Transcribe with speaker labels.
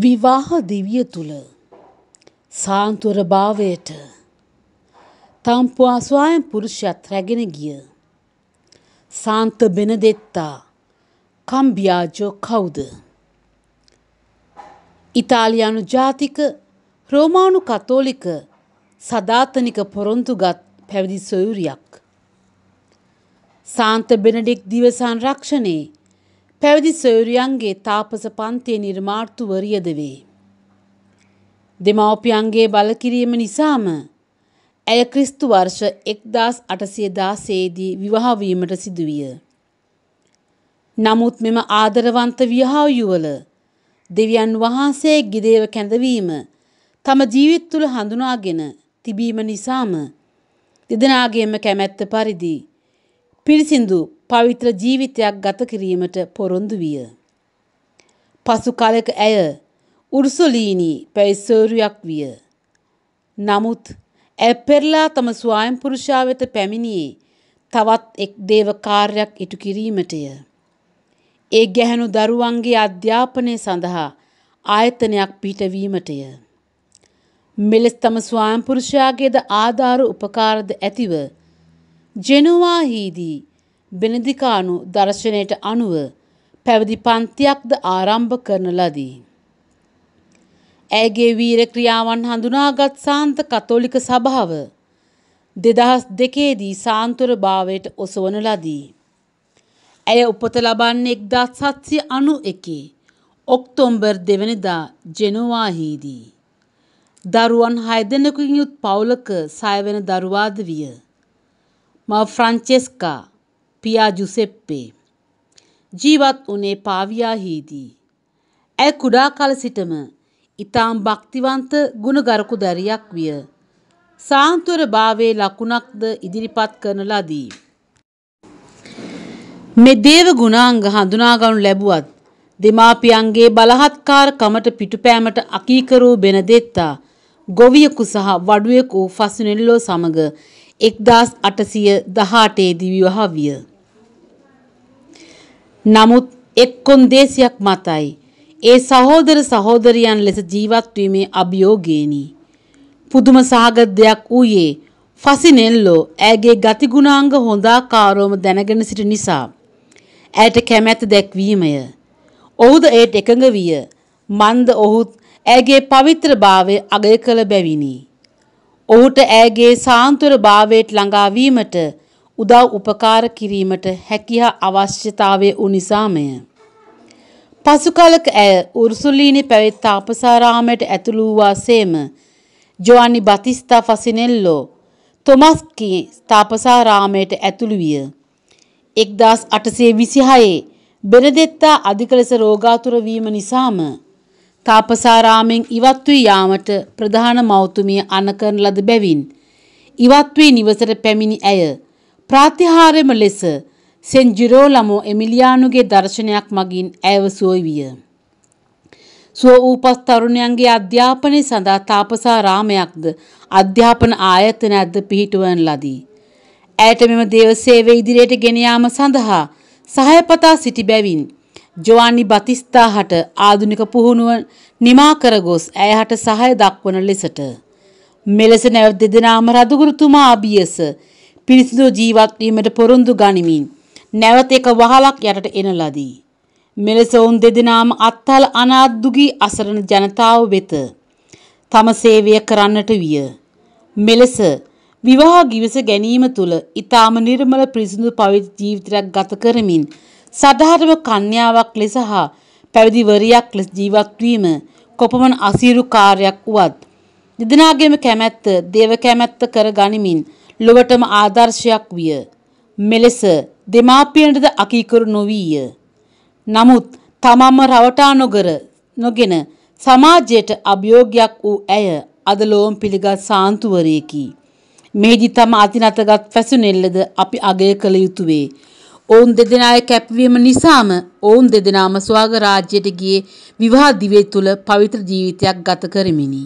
Speaker 1: විවාහ දිවිය තුළ සාන්තුවර භාවයට තම්පුවා ස්වායම් පුරුෂයත් රැගෙන ගිය. සාන්ත බෙන දෙත්තා කම්බියාජෝ කවුද. ඉතාලියානු ජාතික රෝමානු කතෝලික සධාතනික පොරොන්තුගත් පැවිදි සොයුරියක්. සාන්ත බෙනඩෙක් දිවසන් රක්ෂණයේ පැවිදි සොයුරියන්ගේ තාපස පන්තිය නිර්මාර්ථුව රියද වේ. දෙමව්පියන්ගේ බලකිරීම නිසාම ඇය ක්‍රිස්තු වර්ෂ 1816 දී විවාහ වීමට සිදුවිය. නමුත් මෙම ආදරවන්ත විවාහ යුවළ දෙවියන් වහන්සේ ගිදේව කැඳවීම තම ජීවිත තුළ හඳුනාගෙන තිබීම නිසාම දෙදෙනාගේම කැමැත්ත පරිදි පිරිසිදු පවිත්‍ර ජීවිතයක් ගත කිරීමට පොරොන්දු විය. පසු කලෙක ඇය උර්සුලීනී පැවිසෝරියක් විය. නමුත් ඇය පෙරලා තම ස්වයං පුරුෂයා වෙත පැමිණියේ තවත් එක් දේව කාර්යයක් ඉටු කිරීමටය. ඒ ගැහැණු දරුවන්ගේ අධ්‍යාපනය සඳහා ආයතනයක් පිහිටවීමටය. මෙලෙස් තම ස්වයං පුරුෂයාගේද ආධාර උපකාරද ඇතිව ජෙනුවාහිදී බෙනදිකානු දර්ශනයට අනුව පැවිදි පන්තියක්ද ආරම්භ කරන ලදී. ඇගේ වීර ක්‍රියාවන් හඳුනාගත් සාන්ත කතෝලික සභාව දෙදහස් දෙකේදී සාන්තුර භාවයට ඔසවන ලදී. ඇය උපත ලබන්නේ එක්දත් සත්සය අනු එකේ ඔක්තොම්බර් දෙවනිදා ජෙනවාහිදී. දරුවන් හයදෙනකුින් යුත් පවුලක සයවන දරුවාද විය. ම ෆ්‍රංචෙස්කා පියා ජුසෙප්පේ ජීවත් වුණේ පාවියාහිදී. ඇය කුඩා කල සිටම ඊටාම් භක්තිවන්ත ගුණගරුකු දැරියක් විය. සාන්තුවර භාවයේ ලකුණක්ද ඉදිරිපත් කරන ලදී. මේ දේව ගුණාංග හඳුනාගනු ලැබුවත් දෙමාපියන්ගේ බලහත්කාරකමට පිටුපෑමට අකීකරූ බෙනදෙත්තා ගොවියෙකු සහ වඩුවෙකු ෆසිනෙල්ලෝ සමග එක්දස් අටසිය දහටේදී විවාහ විය. නමුත් එක් කොන්දේසියක් මතයි. ඒ සහෝදර සහෝදරියන් ලෙස ජීවත්වීමේ අභියෝගේනි. පුදුම සහගත දෙයක් වූයේ ෆසිනෙල්ලෝ ඇගේ ගතිගුණාංග හොඳාකාරවම දැනගෙන සිටි නිසා. ඇයට කැමැත දැක්වීමය. ඔහුද ඒට එකඟ විය. මන්ද ඔහුත් ඇගේ පවිත්‍රභාවය අගය කළ බැවිනි. ඔහුට ඇගේ සාන්තුර භාවයට ළඟාවීමට උදව් උපකාර කිරීමට හැකියා අවශ්‍යතාවය උනිසාමය. පසුකලක ඇය උර්සුලීනි පැවිත් තාපසාරාමයට ඇතුළු වාසේම ජොවනි බතිස්තා ෆසිනෙල්ලෝ තොමස්කි තාපසාරාමයට ඇතුළු විය. 1826 බෙනදෙත්තා අධික ලෙස රෝගාතුර වීම නිසාම තාපසාරාමෙන් ඉවත් වී යාමට ප්‍රධාන මෞතුමිය අනකරන ලද බැවින් ඉවත් වී නිවසට පැමිණි ඇය ප්‍රාතිහාර්යම ලෙස සෙන් ජිරෝලමෝ එමිලියානුගේ දර්ශනයක් මගින් ඇයව සුවයි විය. සුව ූපස් තරුණයන්ගේ අධ්‍යාපනය සඳහා තාපසා රාමයක්ද අධ්‍යාපන ආයතන ඇද පිහිටුවන් ලදී. ඇයට මෙම දේවසේවේ ඉදිරියට ගෙනයාම සඳහා සහයපතා සිටි බැවින් ජොවන්නි බතිස්ථා හට ආධුනික පුහුණුව නිමා කරගොස් ඇය හට සහය දක්වන ලෙසට. මෙලෙස නැව දෙදෙනාම රදුගුරුතුමා අභියස පිරිසිදු ජීවත් වීමට පොරොන්දු ගනිමින් නැවත එක වහලක් යටට එන ලදී. මෙලෙස ඔවුන් දෙදෙනාම අත්හල අනාථ දුගී අසරණ ජනතාව වෙත තම සේවය කරන්නට විය. මෙලෙස විවාහ ගිවිස ගැනීම තුල ඊටාම නිර්මල පිරිසිදු පවිත්‍ර ජීවිතයක් ගත කරමින් සදාටම කන්‍යාවක් ලෙස හා පැවිදිවරියක් ලෙස ජීවත් වීම කොපමණ අසීරු කාර්යයක් වුවත් දෙදෙනාගේම කැමැත්ත දේව කැමැත්ත කර ගනිමින් ලොවටම ආදර්ශයක් විය. මෙලෙස දෙමාපියන්ටද අකීකරු නොවීය. නමුත් තමම්ම රවටා නොකර නොගෙන සමාජයට අභියෝගයක් වූ ඇය අද ලෝම් පිළිගත් සාන්තුවරයෙකි. මෙහිදී තම අතිනතගත් පැසුනෙල්ලද අපි අගය කළ යුතුවේ. ඔවුන් දෙදෙනාය කැපවීම නිසාම ඔවුන් දෙදෙනාම ස්වාග රාජ්‍යයට ගියේ විවාහ දිවේ තුල පවිත්‍ර ජීවිතයක් ගත කරමිනි.